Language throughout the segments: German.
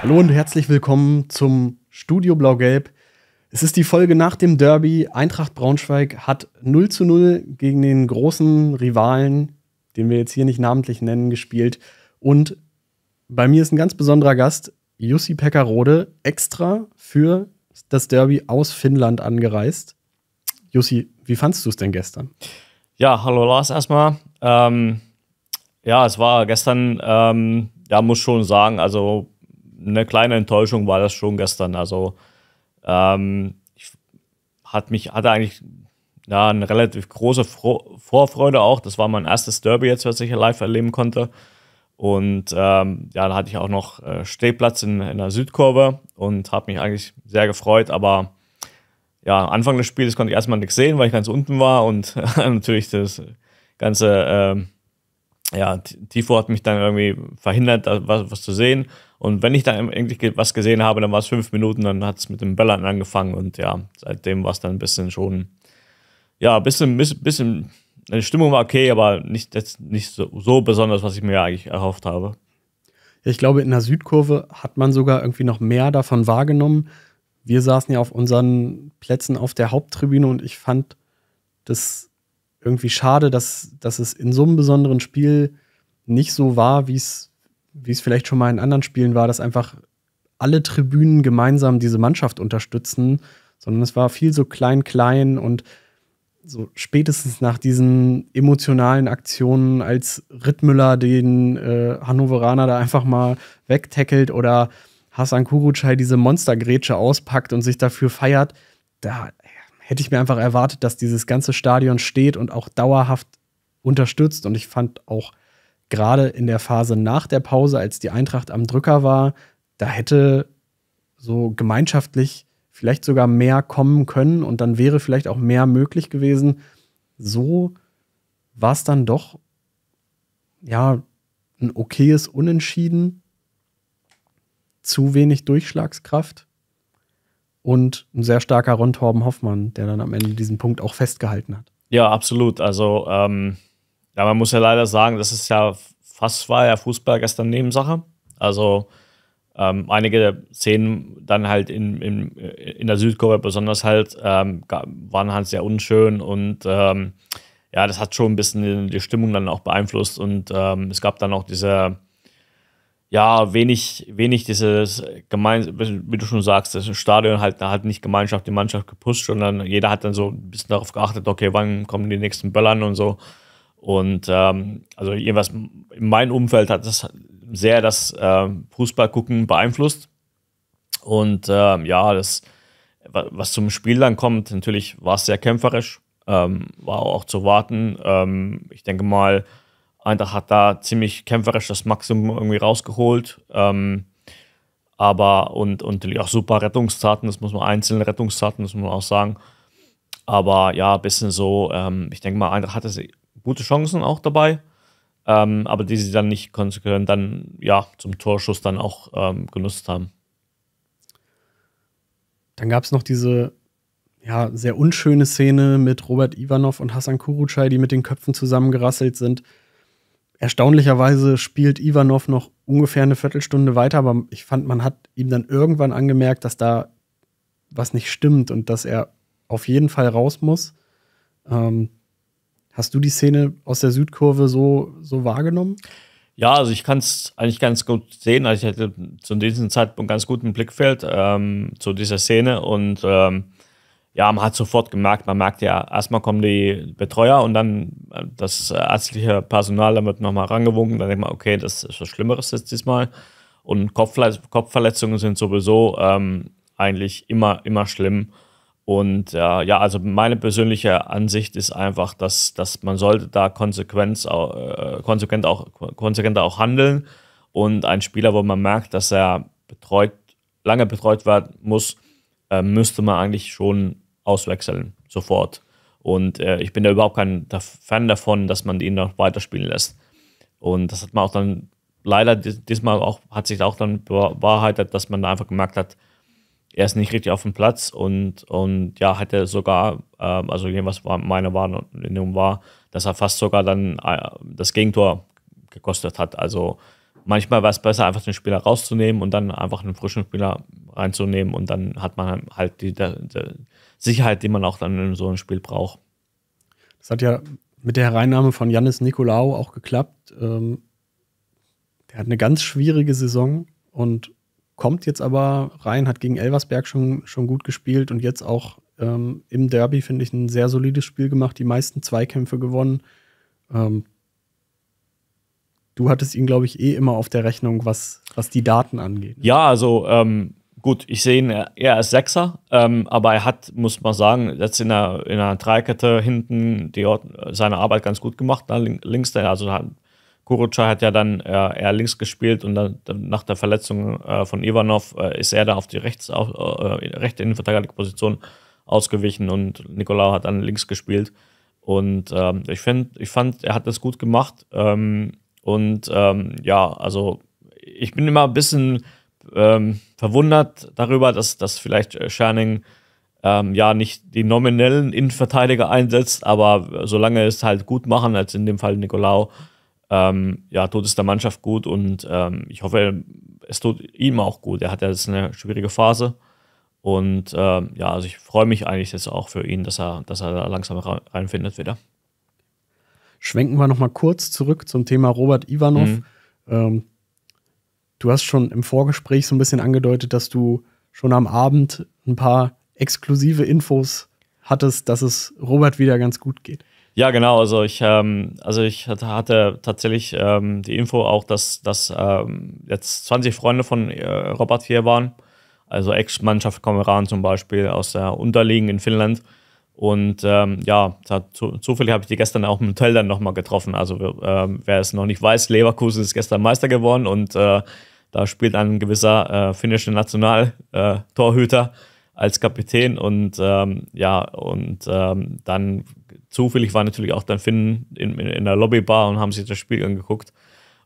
Hallo und herzlich willkommen zum Studio Blau-Gelb. Es ist die Folge nach dem Derby. Eintracht Braunschweig hat 0 zu 0 gegen den großen Rivalen, den wir jetzt hier nicht namentlich nennen, gespielt. Und bei mir ist ein ganz besonderer Gast, Jussi Pekkarode, extra für das Derby aus Finnland angereist. Jussi, wie fandst du es denn gestern? Ja, hallo Lars erstmal. Ähm, ja, es war gestern, ähm, ja, muss schon sagen, also eine kleine Enttäuschung war das schon gestern. Also ähm, ich hat mich, hatte eigentlich ja, eine relativ große Fro Vorfreude auch. Das war mein erstes Derby jetzt, was ich live erleben konnte. Und ähm, ja, da hatte ich auch noch äh, Stehplatz in, in der Südkurve und habe mich eigentlich sehr gefreut. Aber ja, Anfang des Spiels konnte ich erstmal nichts sehen, weil ich ganz unten war und natürlich das ganze äh, ja, Tifo hat mich dann irgendwie verhindert, was, was zu sehen. Und wenn ich da irgendwie was gesehen habe, dann war es fünf Minuten, dann hat es mit dem Bellern angefangen und ja, seitdem war es dann ein bisschen schon, ja, ein bisschen, bisschen, eine Stimmung war okay, aber nicht, jetzt nicht so, so besonders, was ich mir eigentlich erhofft habe. Ich glaube, in der Südkurve hat man sogar irgendwie noch mehr davon wahrgenommen. Wir saßen ja auf unseren Plätzen auf der Haupttribüne und ich fand das irgendwie schade, dass, dass es in so einem besonderen Spiel nicht so war, wie es wie es vielleicht schon mal in anderen Spielen war, dass einfach alle Tribünen gemeinsam diese Mannschaft unterstützen, sondern es war viel so klein, klein und so spätestens nach diesen emotionalen Aktionen, als Rittmüller den äh, Hannoveraner da einfach mal wegtackelt oder Hassan Kurucay diese Monstergrätsche auspackt und sich dafür feiert, da hätte ich mir einfach erwartet, dass dieses ganze Stadion steht und auch dauerhaft unterstützt. Und ich fand auch gerade in der Phase nach der Pause, als die Eintracht am Drücker war, da hätte so gemeinschaftlich vielleicht sogar mehr kommen können und dann wäre vielleicht auch mehr möglich gewesen. So war es dann doch, ja, ein okayes Unentschieden, zu wenig Durchschlagskraft und ein sehr starker Ron Torben Hoffmann, der dann am Ende diesen Punkt auch festgehalten hat. Ja, absolut. Also ähm, ja, man muss ja leider sagen, das ist ja fast war ja Fußball gestern Nebensache. Also ähm, einige Szenen dann halt in, in, in der Südkurve besonders halt ähm, waren halt sehr unschön und ähm, ja, das hat schon ein bisschen die Stimmung dann auch beeinflusst und ähm, es gab dann auch diese ja, wenig, wenig dieses gemein, wie du schon sagst, das Stadion halt, da hat nicht Gemeinschaft die Mannschaft gepusht, sondern jeder hat dann so ein bisschen darauf geachtet, okay, wann kommen die nächsten Böllern und so. Und ähm, also irgendwas in meinem Umfeld hat das sehr das äh, Fußballgucken beeinflusst. Und ähm, ja, das, was zum Spiel dann kommt, natürlich war es sehr kämpferisch, ähm, war auch zu warten. Ähm, ich denke mal, Eintracht hat da ziemlich kämpferisch das Maximum irgendwie rausgeholt. Ähm, aber und, und natürlich auch super Rettungszarten, das muss man einzelne Rettungszarten, das muss man auch sagen. Aber ja, ein bisschen so, ähm, ich denke mal, Eintracht hat es gute Chancen auch dabei, ähm, aber die sie dann nicht konsequent dann ja zum Torschuss dann auch ähm, genutzt haben. Dann gab es noch diese ja, sehr unschöne Szene mit Robert Ivanov und Hassan Kurucay, die mit den Köpfen zusammengerasselt sind. Erstaunlicherweise spielt Ivanov noch ungefähr eine Viertelstunde weiter, aber ich fand, man hat ihm dann irgendwann angemerkt, dass da was nicht stimmt und dass er auf jeden Fall raus muss. Ähm, Hast du die Szene aus der Südkurve so, so wahrgenommen? Ja, also ich kann es eigentlich ganz gut sehen. Also ich hatte zu diesem Zeitpunkt ganz guten Blickfeld ähm, zu dieser Szene und ähm, ja, man hat sofort gemerkt, man merkt ja, erstmal kommen die Betreuer und dann äh, das äh, ärztliche Personal, da wird nochmal rangewunken, dann denkt man, okay, das ist was Schlimmeres jetzt diesmal. Und Kopfverletzungen sind sowieso ähm, eigentlich immer, immer schlimm. Und äh, ja, also meine persönliche Ansicht ist einfach, dass, dass man sollte da konsequent auch, äh, konsequent, auch, konsequent auch handeln. Und ein Spieler, wo man merkt, dass er betreut, lange betreut werden muss, äh, müsste man eigentlich schon auswechseln, sofort. Und äh, ich bin da überhaupt kein Fan davon, dass man ihn noch weiterspielen lässt. Und das hat man auch dann leider diesmal auch, hat sich auch dann bewahrheitet, dass man da einfach gemerkt hat, er ist nicht richtig auf dem Platz und, und ja, hatte sogar, äh, also jedenfalls meine Wahrnehmung war, dass er fast sogar dann äh, das Gegentor gekostet hat. Also manchmal war es besser, einfach den Spieler rauszunehmen und dann einfach einen frischen Spieler reinzunehmen und dann hat man halt die, die, die Sicherheit, die man auch dann in so einem Spiel braucht. Das hat ja mit der Hereinnahme von Jannis Nikolaou auch geklappt. Ähm, der hat eine ganz schwierige Saison und kommt jetzt aber rein, hat gegen Elversberg schon, schon gut gespielt und jetzt auch ähm, im Derby, finde ich, ein sehr solides Spiel gemacht, die meisten Zweikämpfe gewonnen. Ähm, du hattest ihn, glaube ich, eh immer auf der Rechnung, was, was die Daten angeht. Ne? Ja, also ähm, gut, ich sehe ihn äh, eher als Sechser, ähm, aber er hat, muss man sagen, jetzt in der, in Dreikette hinten die, seine Arbeit ganz gut gemacht, ne? links, also hat Kuruca hat ja dann äh, eher links gespielt und dann, dann nach der Verletzung äh, von Ivanov äh, ist er da auf die rechts, äh, rechte Innenverteidigerposition ausgewichen und Nikolaou hat dann links gespielt. Und ähm, ich, find, ich fand, er hat das gut gemacht. Ähm, und ähm, ja, also ich bin immer ein bisschen ähm, verwundert darüber, dass, dass vielleicht äh, Scherning ähm, ja nicht die nominellen Innenverteidiger einsetzt, aber äh, solange es halt gut machen, als in dem Fall Nikolaou, ähm, ja, tut es der Mannschaft gut und ähm, ich hoffe, es tut ihm auch gut. Er hat ja jetzt eine schwierige Phase. Und ähm, ja, also ich freue mich eigentlich jetzt auch für ihn, dass er, dass er da langsam reinfindet wieder. Schwenken wir nochmal kurz zurück zum Thema Robert Ivanov. Mhm. Ähm, du hast schon im Vorgespräch so ein bisschen angedeutet, dass du schon am Abend ein paar exklusive Infos hattest, dass es Robert wieder ganz gut geht. Ja, genau. Also ich, ähm, also ich hatte tatsächlich ähm, die Info auch, dass, dass ähm, jetzt 20 Freunde von äh, Robert hier waren. Also Ex-Mannschaft Kameran zum Beispiel aus der Unterliegen in Finnland. Und ähm, ja, zu, zufällig habe ich die gestern auch im Hotel dann nochmal getroffen. Also äh, wer es noch nicht weiß, Leverkusen ist gestern Meister geworden und äh, da spielt ein gewisser äh, finnischer Nationaltorhüter äh, als Kapitän und ähm, ja, und ähm, dann zufällig war natürlich auch dann Finn in, in, in der Lobbybar und haben sich das Spiel angeguckt.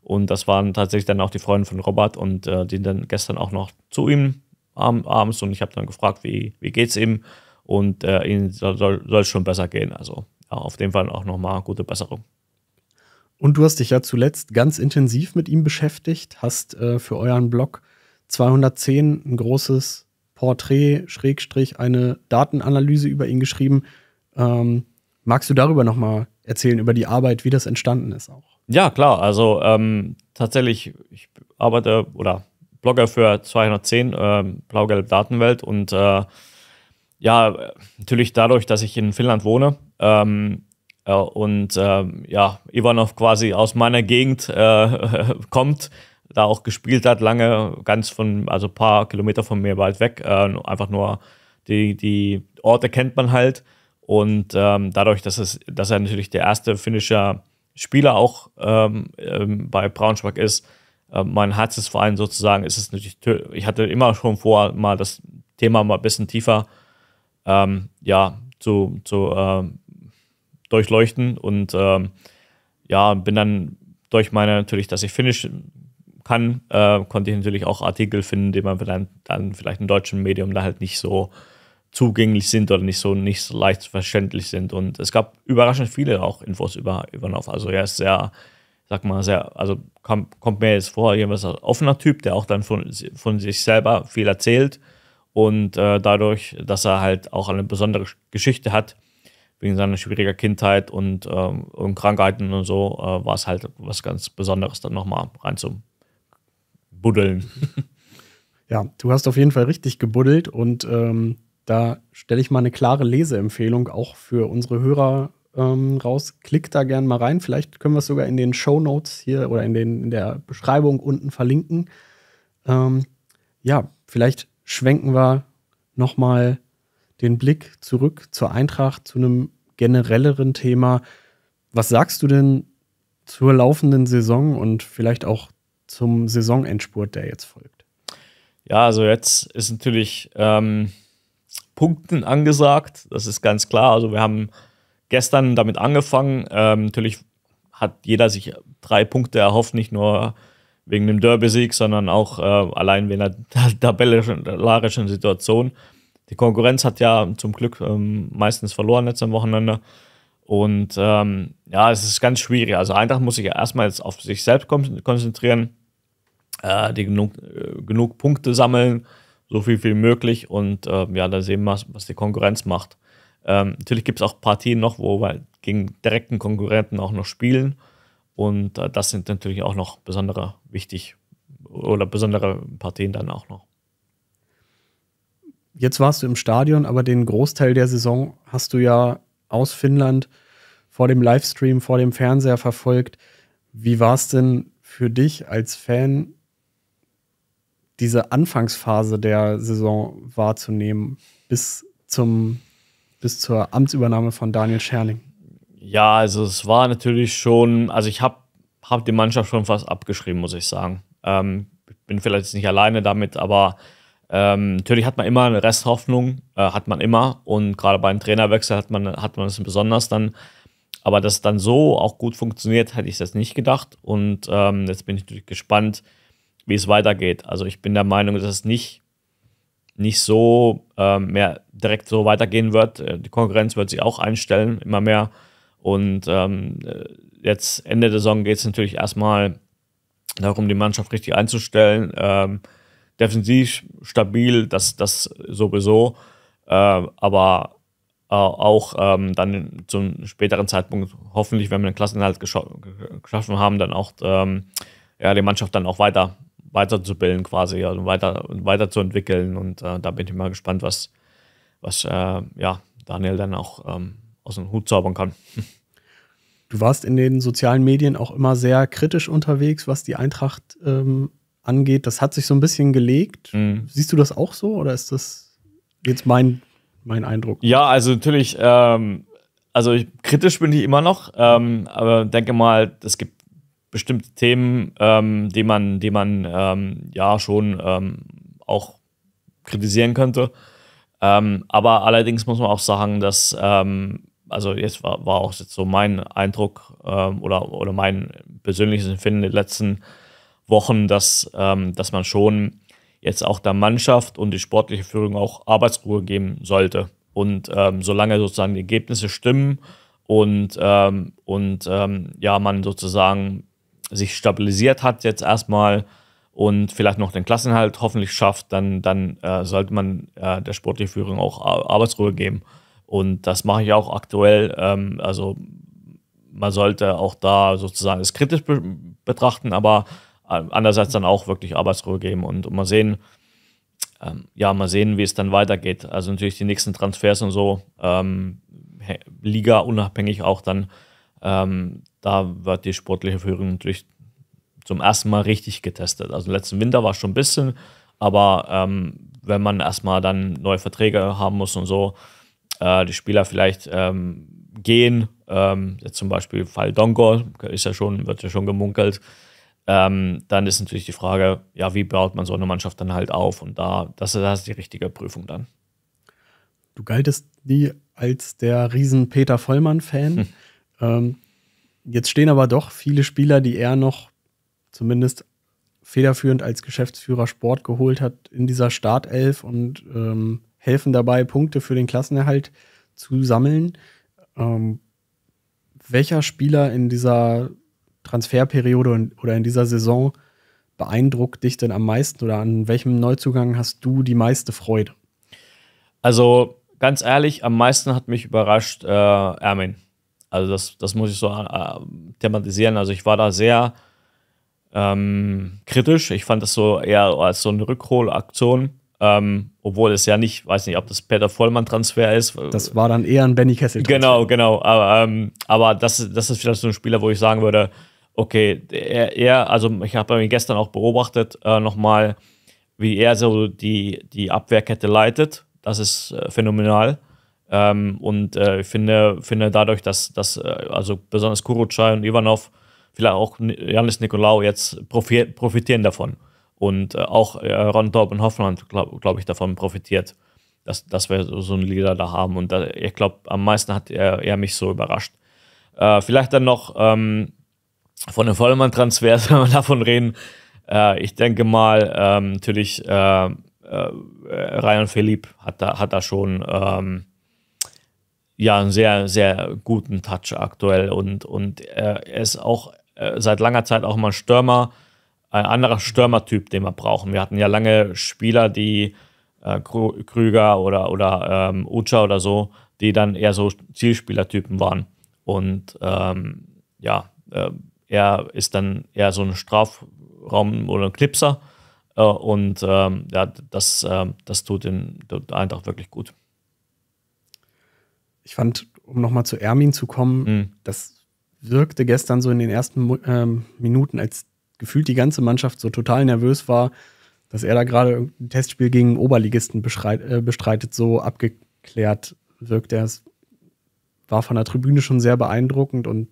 Und das waren tatsächlich dann auch die Freunde von Robert und äh, die dann gestern auch noch zu ihm ab, abends. Und ich habe dann gefragt, wie, wie geht's ihm? Und äh, ihnen soll es schon besser gehen. Also ja, auf jeden Fall auch nochmal gute Besserung. Und du hast dich ja zuletzt ganz intensiv mit ihm beschäftigt, hast äh, für euren Blog 210 ein großes Porträt, Schrägstrich, eine Datenanalyse über ihn geschrieben. Ähm, Magst du darüber nochmal erzählen, über die Arbeit, wie das entstanden ist auch? Ja, klar. Also ähm, tatsächlich, ich arbeite oder Blogger für 210, äh, blau Datenwelt und äh, ja, natürlich dadurch, dass ich in Finnland wohne ähm, äh, und ähm, ja, Ivanov quasi aus meiner Gegend äh, kommt, da auch gespielt hat, lange, ganz von, also ein paar Kilometer von mir weit weg, äh, einfach nur die, die Orte kennt man halt. Und ähm, dadurch, dass, es, dass er natürlich der erste finnischer Spieler auch ähm, ähm, bei Braunschweig ist, äh, mein Herzensverein sozusagen, ist es natürlich, ich hatte immer schon vor, mal das Thema mal ein bisschen tiefer ähm, ja, zu, zu ähm, durchleuchten und ähm, ja, bin dann durch meine natürlich, dass ich Finnisch kann, äh, konnte ich natürlich auch Artikel finden, die man dann, dann vielleicht im deutschen Medium da halt nicht so zugänglich sind oder nicht so nicht so leicht verständlich sind. Und es gab überraschend viele auch Infos über, über Nov. Also er ist sehr, sag mal, sehr, also kam, kommt mir jetzt vor, jedenfalls ein offener Typ, der auch dann von, von sich selber viel erzählt. Und äh, dadurch, dass er halt auch eine besondere Geschichte hat, wegen seiner schwieriger Kindheit und, ähm, und Krankheiten und so, äh, war es halt was ganz Besonderes, dann nochmal reinzubuddeln. Ja, du hast auf jeden Fall richtig gebuddelt und ähm, da stelle ich mal eine klare Leseempfehlung auch für unsere Hörer ähm, raus. Klickt da gerne mal rein. Vielleicht können wir es sogar in den Show Notes hier oder in, den, in der Beschreibung unten verlinken. Ähm, ja, vielleicht schwenken wir nochmal den Blick zurück zur Eintracht, zu einem generelleren Thema. Was sagst du denn zur laufenden Saison und vielleicht auch zum Saisonendspurt, der jetzt folgt? Ja, also jetzt ist natürlich ähm, Punkten angesagt. Das ist ganz klar. Also wir haben gestern damit angefangen. Ähm, natürlich hat jeder sich drei Punkte erhofft, nicht nur wegen dem Derby-Sieg, sondern auch äh, allein wegen der tabellarischen Situation. Die Konkurrenz hat ja zum Glück ähm, meistens verloren jetzt am Wochenende. Und ähm, ja, es ist ganz schwierig. Also Eintracht muss sich ja erstmal jetzt auf sich selbst konzentrieren, äh, die genug, äh, genug Punkte sammeln, so viel wie möglich und äh, ja, da sehen wir, was die Konkurrenz macht. Ähm, natürlich gibt es auch Partien noch, wo wir gegen direkten Konkurrenten auch noch spielen und äh, das sind natürlich auch noch besondere wichtig oder besondere Partien dann auch noch. Jetzt warst du im Stadion, aber den Großteil der Saison hast du ja aus Finnland vor dem Livestream, vor dem Fernseher verfolgt. Wie war es denn für dich als Fan, diese Anfangsphase der Saison wahrzunehmen bis zum bis zur Amtsübernahme von Daniel Scherling? Ja, also es war natürlich schon, also ich habe hab die Mannschaft schon fast abgeschrieben, muss ich sagen. Ähm, bin vielleicht nicht alleine damit, aber ähm, natürlich hat man immer eine Resthoffnung, äh, hat man immer. Und gerade beim Trainerwechsel hat man, hat man es besonders dann. Aber dass es dann so auch gut funktioniert, hätte ich das nicht gedacht. Und ähm, jetzt bin ich natürlich gespannt, wie es weitergeht. Also ich bin der Meinung, dass es nicht, nicht so ähm, mehr direkt so weitergehen wird. Äh, die Konkurrenz wird sich auch einstellen, immer mehr. Und ähm, äh, jetzt Ende der Saison geht es natürlich erstmal darum, die Mannschaft richtig einzustellen. Ähm, defensiv stabil, das, das sowieso. Äh, aber äh, auch ähm, dann zum späteren Zeitpunkt, hoffentlich, wenn wir den Klasseninhalt geschaffen haben, dann auch ähm, ja, die Mannschaft dann auch weiter weiterzubilden quasi also weiter, und weiterzuentwickeln. Und äh, da bin ich mal gespannt, was, was äh, ja, Daniel dann auch ähm, aus dem Hut zaubern kann. Du warst in den sozialen Medien auch immer sehr kritisch unterwegs, was die Eintracht ähm, angeht. Das hat sich so ein bisschen gelegt. Mhm. Siehst du das auch so oder ist das jetzt mein, mein Eindruck? Ja, also natürlich, ähm, also ich, kritisch bin ich immer noch, ähm, aber denke mal, es gibt bestimmte Themen, ähm, die man, die man ähm, ja schon ähm, auch kritisieren könnte. Ähm, aber allerdings muss man auch sagen, dass, ähm, also jetzt war, war auch jetzt so mein Eindruck ähm, oder, oder mein persönliches Empfinden in den letzten Wochen, dass, dass man schon jetzt auch der Mannschaft und die sportliche Führung auch Arbeitsruhe geben sollte. Und solange sozusagen die Ergebnisse stimmen und, und ja, man sozusagen sich stabilisiert hat jetzt erstmal und vielleicht noch den Klassenhalt hoffentlich schafft, dann, dann äh, sollte man äh, der sportlichen Führung auch Arbeitsruhe geben. Und das mache ich auch aktuell. Ähm, also man sollte auch da sozusagen es kritisch be betrachten, aber äh, andererseits dann auch wirklich Arbeitsruhe geben und, und mal sehen, ähm, ja, mal sehen, wie es dann weitergeht. Also natürlich die nächsten Transfers und so, ähm, Liga unabhängig auch dann, ähm, da wird die sportliche Führung natürlich zum ersten Mal richtig getestet. Also letzten Winter war es schon ein bisschen, aber ähm, wenn man erstmal dann neue Verträge haben muss und so, äh, die Spieler vielleicht ähm, gehen, ähm, jetzt zum Beispiel Fall Dongol, ist ja schon, wird ja schon gemunkelt, ähm, dann ist natürlich die Frage, ja, wie baut man so eine Mannschaft dann halt auf? Und da, das, das ist die richtige Prüfung dann. Du galtest nie als der riesen Peter Vollmann-Fan. Hm. Jetzt stehen aber doch viele Spieler, die er noch zumindest federführend als Geschäftsführer Sport geholt hat, in dieser Startelf und ähm, helfen dabei, Punkte für den Klassenerhalt zu sammeln. Ähm, welcher Spieler in dieser Transferperiode oder in dieser Saison beeindruckt dich denn am meisten oder an welchem Neuzugang hast du die meiste Freude? Also ganz ehrlich, am meisten hat mich überrascht äh, Ermin. Also das, das muss ich so äh, thematisieren. Also ich war da sehr ähm, kritisch. Ich fand das so eher als so eine Rückholaktion. Ähm, obwohl es ja nicht, weiß nicht, ob das Peter Vollmann-Transfer ist. Das war dann eher ein Benny Kessel. -Transfer. Genau, genau. Aber, ähm, aber das, das ist vielleicht so ein Spieler, wo ich sagen würde, okay, er, er also ich habe ihn gestern auch beobachtet, äh, nochmal, wie er so die, die Abwehrkette leitet. Das ist äh, phänomenal. Ähm, und äh, ich finde, finde dadurch, dass, dass äh, also besonders Kurucay und Ivanov, vielleicht auch Janis Nikolaou jetzt profitieren davon. Und äh, auch äh, Ron Torb und Hoffmann, glaube glaub ich, davon profitiert, dass, dass wir so, so einen Leader da haben. Und da, äh, ich glaube, am meisten hat er, er mich so überrascht. Äh, vielleicht dann noch ähm, von den Vollmann-Transfers, wenn wir davon reden. Äh, ich denke mal, ähm, natürlich, äh, äh Ryan Philipp hat da, hat da schon. Ähm, ja einen sehr, sehr guten Touch aktuell und, und er ist auch äh, seit langer Zeit auch mal ein Stürmer, ein anderer Stürmertyp, den wir brauchen. Wir hatten ja lange Spieler, die äh, Krüger oder, oder ähm, Ucha oder so, die dann eher so Zielspielertypen waren. Und ähm, ja, äh, er ist dann eher so ein Strafraum oder ein Knipser. Äh, und ähm, ja, das, ähm, das tut ihm einfach wirklich gut ich fand, um nochmal zu Ermin zu kommen, mhm. das wirkte gestern so in den ersten ähm, Minuten, als gefühlt die ganze Mannschaft so total nervös war, dass er da gerade ein Testspiel gegen Oberligisten bestreitet, äh, bestreitet, so abgeklärt wirkte. Es war von der Tribüne schon sehr beeindruckend und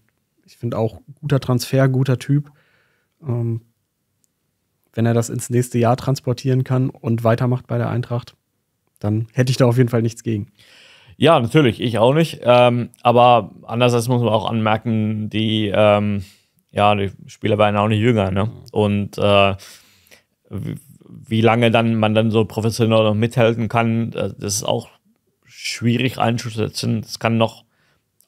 ich finde auch guter Transfer, guter Typ. Ähm, wenn er das ins nächste Jahr transportieren kann und weitermacht bei der Eintracht, dann hätte ich da auf jeden Fall nichts gegen. Ja, natürlich, ich auch nicht. Ähm, aber andererseits muss man auch anmerken, die, ähm, ja, die Spieler werden auch nicht jünger. Ne? Und äh, wie lange dann man dann so professionell noch mithalten kann, äh, das ist auch schwierig einzuschätzen. Es kann noch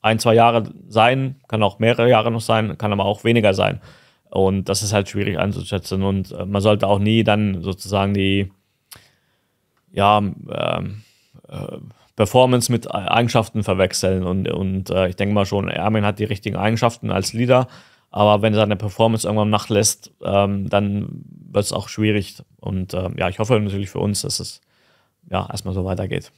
ein, zwei Jahre sein, kann auch mehrere Jahre noch sein, kann aber auch weniger sein. Und das ist halt schwierig einzuschätzen. Und äh, man sollte auch nie dann sozusagen die, ja, ähm, äh, Performance mit Eigenschaften verwechseln. Und, und äh, ich denke mal schon, Ermin hat die richtigen Eigenschaften als Leader, aber wenn seine Performance irgendwann nachlässt, ähm, dann wird es auch schwierig. Und äh, ja, ich hoffe natürlich für uns, dass es ja erstmal so weitergeht.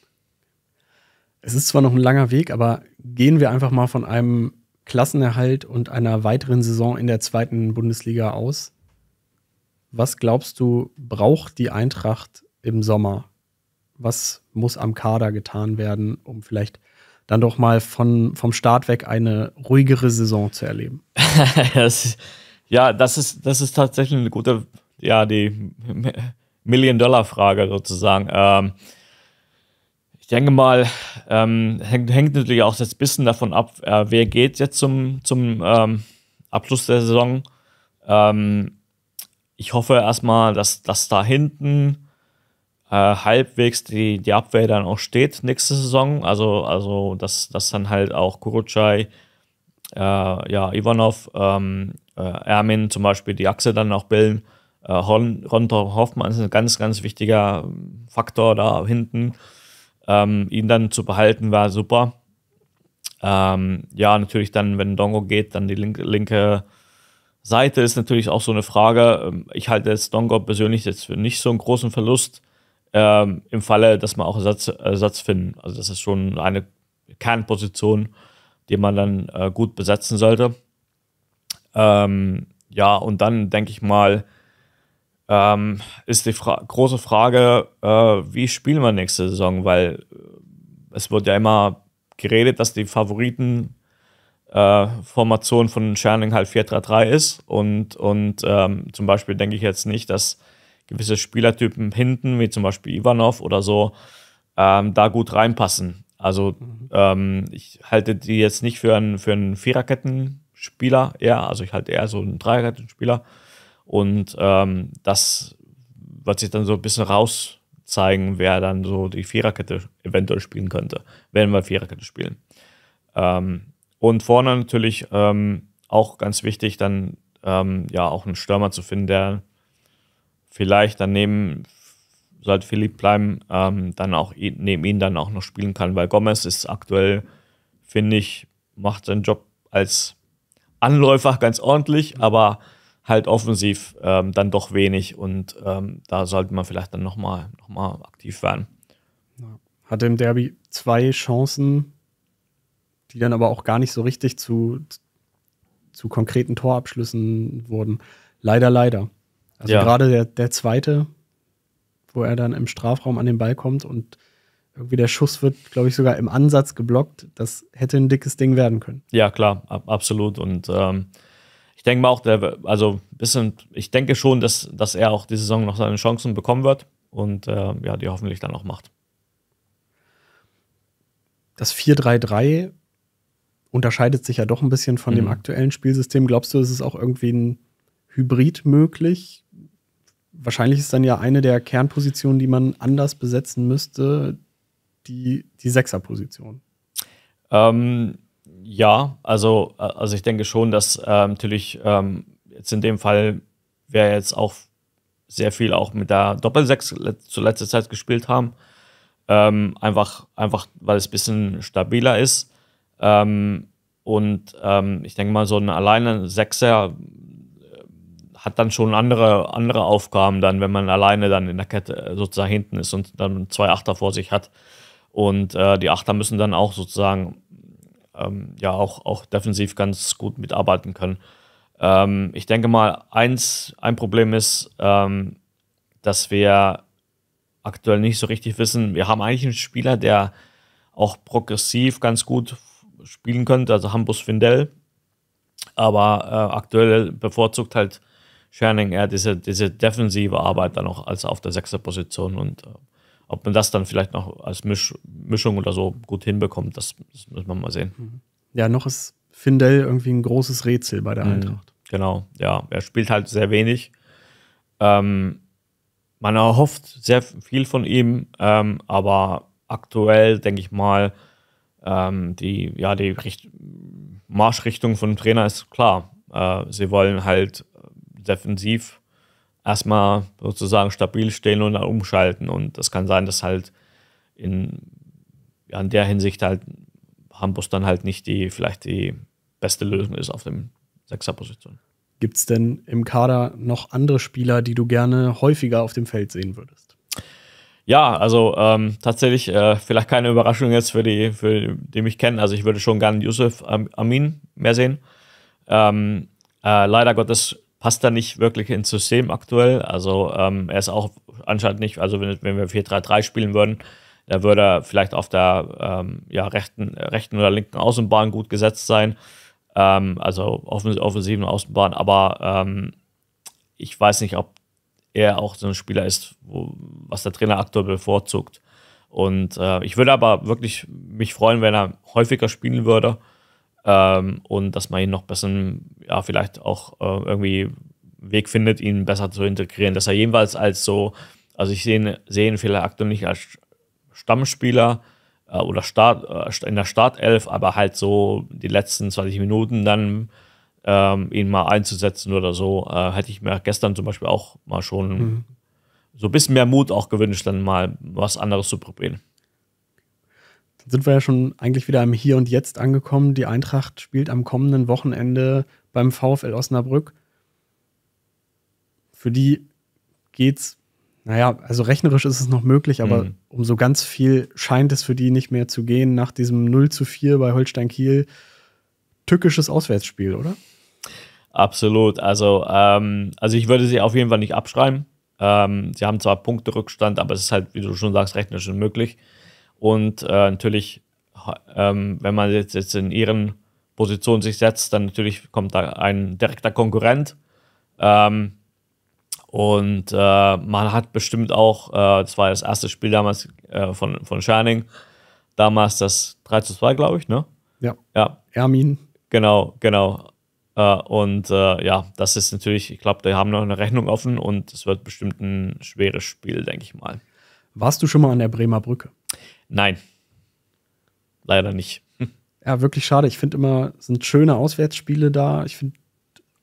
Es ist zwar noch ein langer Weg, aber gehen wir einfach mal von einem Klassenerhalt und einer weiteren Saison in der zweiten Bundesliga aus. Was glaubst du, braucht die Eintracht im Sommer? was muss am Kader getan werden, um vielleicht dann doch mal von, vom Start weg eine ruhigere Saison zu erleben? das, ja, das ist, das ist tatsächlich eine gute, ja, die Million-Dollar-Frage sozusagen. Ähm, ich denke mal, ähm, hängt, hängt, natürlich auch das bisschen davon ab, äh, wer geht jetzt zum, zum ähm, Abschluss der Saison. Ähm, ich hoffe erstmal, dass, dass da hinten äh, halbwegs die, die Abwehr dann auch steht nächste Saison. Also, also dass, dass dann halt auch Kurucay, äh, ja, Ivanov, ähm, äh, Ermin zum Beispiel die Achse dann auch bilden. Äh, Ron, Hoffmann ist ein ganz, ganz wichtiger ähm, Faktor da hinten. Ähm, ihn dann zu behalten war super. Ähm, ja, natürlich dann, wenn Dongo geht, dann die linke, linke Seite ist natürlich auch so eine Frage. Ähm, ich halte jetzt Dongo persönlich jetzt für nicht so einen großen Verlust ähm, im Falle, dass man auch Ersatz, Ersatz finden. Also das ist schon eine Kernposition, die man dann äh, gut besetzen sollte. Ähm, ja, und dann denke ich mal, ähm, ist die Fra große Frage, äh, wie spielen wir nächste Saison? Weil äh, es wird ja immer geredet, dass die Favoritenformation äh, von Scherning halt 4-3-3 ist. Und, und ähm, zum Beispiel denke ich jetzt nicht, dass gewisse Spielertypen hinten, wie zum Beispiel Ivanov oder so, ähm, da gut reinpassen. Also mhm. ähm, ich halte die jetzt nicht für einen, für einen Viererketten-Spieler eher, also ich halte eher so einen Dreierketten-Spieler. Und ähm, das wird sich dann so ein bisschen rauszeigen, wer dann so die Viererkette eventuell spielen könnte, wenn wir Viererkette spielen. Ähm, und vorne natürlich ähm, auch ganz wichtig, dann ähm, ja auch einen Stürmer zu finden, der vielleicht daneben, sollte Philipp bleiben, ähm, dann auch neben ihn dann auch noch spielen kann, weil Gomez ist aktuell, finde ich, macht seinen Job als Anläufer ganz ordentlich, aber halt offensiv ähm, dann doch wenig und ähm, da sollte man vielleicht dann nochmal noch mal aktiv werden. Hatte im Derby zwei Chancen, die dann aber auch gar nicht so richtig zu, zu konkreten Torabschlüssen wurden. Leider, leider. Also ja. gerade der, der zweite, wo er dann im Strafraum an den Ball kommt und irgendwie der Schuss wird, glaube ich, sogar im Ansatz geblockt. Das hätte ein dickes Ding werden können. Ja, klar, ab, absolut. Und ähm, ich denke mal auch, der, also bisschen, ich denke schon, dass, dass er auch die Saison noch seine Chancen bekommen wird und äh, ja, die hoffentlich dann auch macht. Das 4-3-3 unterscheidet sich ja doch ein bisschen von mhm. dem aktuellen Spielsystem. Glaubst du, es ist auch irgendwie ein Hybrid möglich? wahrscheinlich ist dann ja eine der Kernpositionen, die man anders besetzen müsste, die, die Sechserposition. Ähm, ja, also, äh, also ich denke schon, dass äh, natürlich ähm, jetzt in dem Fall wäre jetzt auch sehr viel auch mit der Doppelsechs zu letzter Zeit gespielt haben. Ähm, einfach, einfach, weil es ein bisschen stabiler ist. Ähm, und ähm, ich denke mal, so ein alleine Sechser hat dann schon andere, andere Aufgaben dann, wenn man alleine dann in der Kette äh, sozusagen hinten ist und dann zwei Achter vor sich hat. Und äh, die Achter müssen dann auch sozusagen ähm, ja auch, auch defensiv ganz gut mitarbeiten können. Ähm, ich denke mal, eins, ein Problem ist, ähm, dass wir aktuell nicht so richtig wissen. Wir haben eigentlich einen Spieler, der auch progressiv ganz gut spielen könnte, also Hampus Findel. Aber äh, aktuell bevorzugt halt Scherning eher diese, diese defensive Arbeit dann noch als auf der sechster Position und äh, ob man das dann vielleicht noch als Misch, Mischung oder so gut hinbekommt, das, das müssen wir mal sehen. Mhm. Ja, noch ist Findel irgendwie ein großes Rätsel bei der mhm. Eintracht. Mhm, genau, ja. Er spielt halt sehr wenig. Ähm, man erhofft sehr viel von ihm, ähm, aber aktuell denke ich mal, ähm, die, ja, die Richt Marschrichtung von Trainer ist klar. Äh, sie wollen halt defensiv erstmal sozusagen stabil stehen und dann umschalten. Und das kann sein, dass halt in, ja, in der Hinsicht halt Hamburg dann halt nicht die, vielleicht die beste Lösung ist auf dem Sechserposition. Gibt es denn im Kader noch andere Spieler, die du gerne häufiger auf dem Feld sehen würdest? Ja, also ähm, tatsächlich, äh, vielleicht keine Überraschung jetzt für die, für die mich kennen. Also ich würde schon gerne Yusuf Amin mehr sehen. Ähm, äh, leider Gottes passt da nicht wirklich ins System aktuell. Also ähm, er ist auch anscheinend nicht, also wenn, wenn wir 4-3-3 spielen würden, da würde er vielleicht auf der ähm, ja, rechten, rechten oder linken Außenbahn gut gesetzt sein. Ähm, also offens offensiven Außenbahn, aber ähm, ich weiß nicht, ob er auch so ein Spieler ist, wo, was der Trainer aktuell bevorzugt. Und äh, ich würde aber wirklich mich freuen, wenn er häufiger spielen würde ähm, und dass man ihn noch besser, ja, vielleicht auch äh, irgendwie Weg findet, ihn besser zu integrieren. Dass er jedenfalls als so, also ich sehe ihn, seh ihn vielleicht aktuell nicht als Stammspieler äh, oder Start, äh, in der Startelf, aber halt so die letzten 20 Minuten dann ähm, ihn mal einzusetzen oder so, äh, hätte ich mir gestern zum Beispiel auch mal schon mhm. so ein bisschen mehr Mut auch gewünscht, dann mal was anderes zu probieren sind wir ja schon eigentlich wieder im Hier und Jetzt angekommen. Die Eintracht spielt am kommenden Wochenende beim VfL Osnabrück. Für die geht's, naja, also rechnerisch ist es noch möglich, aber mhm. um so ganz viel scheint es für die nicht mehr zu gehen nach diesem 0 zu 4 bei Holstein Kiel. Tückisches Auswärtsspiel, oder? Absolut. Also, ähm, also ich würde sie auf jeden Fall nicht abschreiben. Ähm, sie haben zwar Punkterückstand, aber es ist halt, wie du schon sagst, rechnerisch unmöglich. möglich und äh, natürlich, ähm, wenn man jetzt, jetzt in ihren Positionen sich setzt, dann natürlich kommt da ein direkter Konkurrent. Ähm, und äh, man hat bestimmt auch, äh, das war das erste Spiel damals äh, von, von Shining, damals das 3 zu 2, glaube ich, ne? Ja. ja. Ermin. Genau, genau. Äh, und äh, ja, das ist natürlich, ich glaube, die haben noch eine Rechnung offen und es wird bestimmt ein schweres Spiel, denke ich mal. Warst du schon mal an der Bremer Brücke? Nein. Leider nicht. Hm. Ja, wirklich schade. Ich finde immer, es sind schöne Auswärtsspiele da. Ich finde,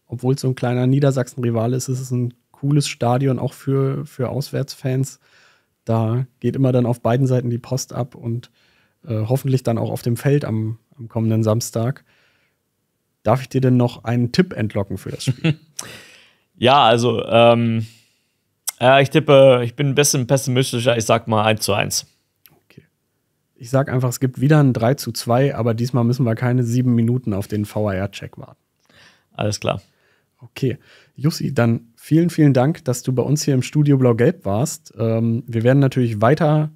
obwohl es so ein kleiner Niedersachsen-Rival ist, ist es ein cooles Stadion auch für, für Auswärtsfans. Da geht immer dann auf beiden Seiten die Post ab und äh, hoffentlich dann auch auf dem Feld am, am kommenden Samstag. Darf ich dir denn noch einen Tipp entlocken für das Spiel? ja, also ähm, äh, ich tippe, ich bin ein bisschen pessimistischer, ich sag mal 1 zu 1 ich sage einfach, es gibt wieder ein 3 zu 2, aber diesmal müssen wir keine sieben Minuten auf den VAR-Check warten. Alles klar. Okay. Jussi, dann vielen, vielen Dank, dass du bei uns hier im Studio Blau-Gelb warst. Ähm, wir werden natürlich weiter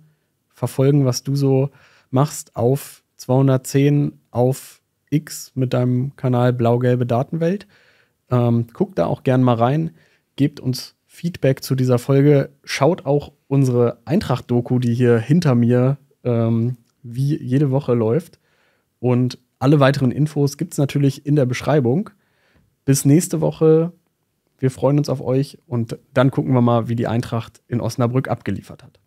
verfolgen, was du so machst auf 210 auf X mit deinem Kanal Blau-Gelbe Datenwelt. Ähm, guckt da auch gern mal rein, gebt uns Feedback zu dieser Folge, schaut auch unsere Eintracht-Doku, die hier hinter mir ähm, wie jede Woche läuft. Und alle weiteren Infos gibt es natürlich in der Beschreibung. Bis nächste Woche. Wir freuen uns auf euch und dann gucken wir mal, wie die Eintracht in Osnabrück abgeliefert hat.